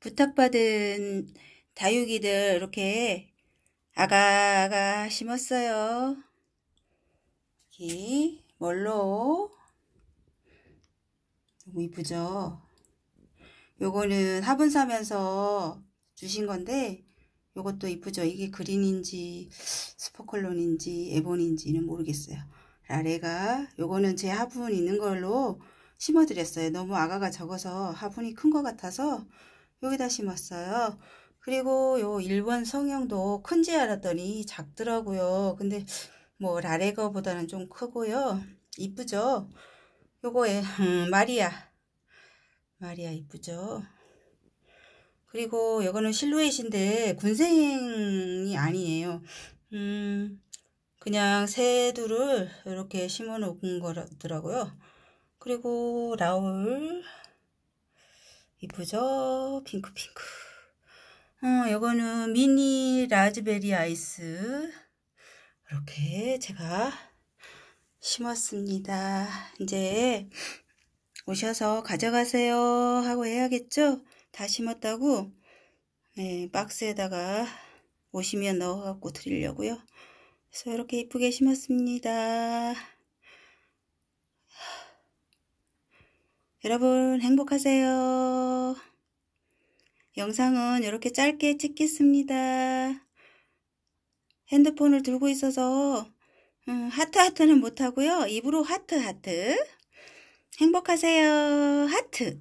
부탁받은 다육이들 이렇게 아가가 심었어요. 여기 멀로 너무 이쁘죠? 요거는 화분 사면서 주신 건데 요것도 이쁘죠? 이게 그린인지 스포컬론인지 에본인지는 모르겠어요. 라레가 요거는 제 화분 있는 걸로 심어드렸어요. 너무 아가가 적어서 화분이 큰 것 같아서 여기다 심었어요. 그리고 요 일본 성형도 큰지 알았더니 작더라고요. 근데 뭐 라레거보다는 좀 크고요. 이쁘죠? 요거에 음, 마리아 마리아 이쁘죠? 그리고 요거는 실루엣인데 군생이 아니에요. 음 그냥 새두를 이렇게 심어 놓은 거더라고요. 그리고 라울 이쁘죠? 핑크핑크. 어, 요거는 미니 라즈베리 아이스. 이렇게 제가 심었습니다. 이제 오셔서 가져가세요 하고 해야겠죠? 다 심었다고 네, 박스에다가 오시면 넣어갖고 드리려고요. 그래서 이렇게 이쁘게 심었습니다. 여러분 행복하세요. 영상은 이렇게 짧게 찍겠습니다. 핸드폰을 들고 있어서 음, 하트 하트는 못하고요. 입으로 하트 하트. 행복하세요. 하트.